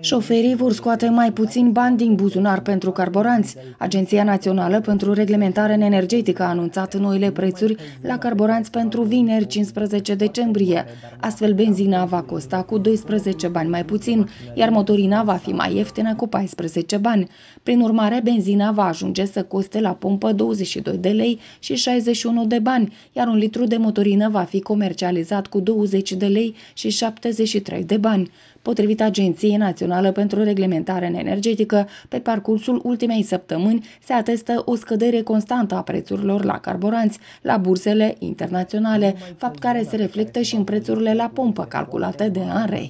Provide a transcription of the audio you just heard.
Șoferii vor scoate mai puțin bani din buzunar pentru carburanți. Agenția Națională pentru Reglementare în Energetică a anunțat noile prețuri la carburanți pentru vineri 15 decembrie. Astfel, benzina va costa cu 12 bani mai puțin, iar motorina va fi mai ieftină cu 14 bani. Prin urmare, benzina va ajunge să coste la pompă 22 de lei și 61 de bani, iar un litru de motorină va fi comercializat cu 20 de lei și 73 de bani. Potrivit Agenției Naționale pentru Reglementare în Energetică, pe parcursul ultimei săptămâni se atestă o scădere constantă a prețurilor la carburanți, la bursele internaționale, fapt care se reflectă și în prețurile la pompă calculate de ANRE.